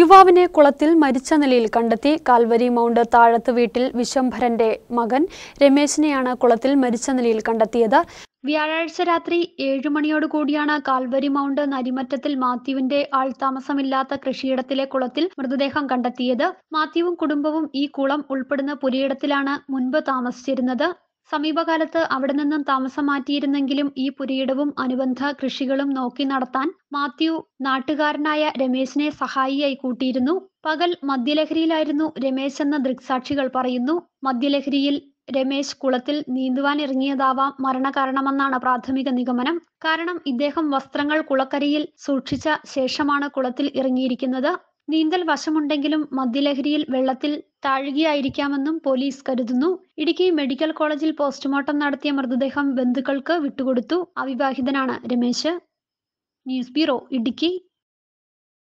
യുവാവിനെ കുളത്തിൽ മരിച്ച നിലയിൽ കണ്ടെത്തി കാൽവരി മൗണ്ട് താഴത്ത് വീട്ടിൽ വിശംഭരന്റെ മകൻ രമേശിനെയാണ് കുളത്തിൽ മരിച്ച നിലയിൽ കണ്ടെത്തിയത് വ്യാഴാഴ്ച രാത്രി മണിയോട് കൂടിയാണ് കാൽവരി മൗണ്ട് നരിമറ്റത്തിൽ മാത്യുവിന്റെ ആൾതാമസമില്ലാത്ത കൃഷിയിടത്തിലെ കുളത്തിൽ മൃതദേഹം കണ്ടെത്തിയത് മാത്യുവും കുടുംബവും ഈ കുളം ഉൾപ്പെടുന്ന പുരയിടത്തിലാണ് മുൻപ് താമസിച്ചിരുന്നത് സമീപകാലത്ത് അവിടെ നിന്നും താമസം മാറ്റിയിരുന്നെങ്കിലും ഈ പുരയിടവും അനുബന്ധ കൃഷികളും നോക്കി നടത്താൻ മാത്യു നാട്ടുകാരനായ രമേശിനെ സഹായിയായി കൂട്ടിയിരുന്നു പകൽ മദ്യലഹരിയിലായിരുന്നു രമേശ് എന്ന ദൃക്സാക്ഷികൾ പറയുന്നു മദ്യലഹരിയിൽ രമേശ് കുളത്തിൽ നീന്തുവാൻ ഇറങ്ങിയതാവാം മരണകാരണമെന്നാണ് പ്രാഥമിക നിഗമനം കാരണം ഇദ്ദേഹം വസ്ത്രങ്ങൾ കുളക്കരയിൽ സൂക്ഷിച്ച ശേഷമാണ് കുളത്തിൽ ഇറങ്ങിയിരിക്കുന്നത് നീന്തൽ വശമുണ്ടെങ്കിലും മദ്യലഹരിയിൽ വെള്ളത്തിൽ താഴുകയായിരിക്കാമെന്നും പോലീസ് കരുതുന്നു ഇടുക്കി മെഡിക്കൽ കോളേജിൽ പോസ്റ്റ്മോർട്ടം നടത്തിയ മൃതദേഹം ബന്ധുക്കൾക്ക് വിട്ടുകൊടുത്തു അവിവാഹിതനാണ് രമേശ് ന്യൂസ് ബ്യൂറോ ഇടുക്കി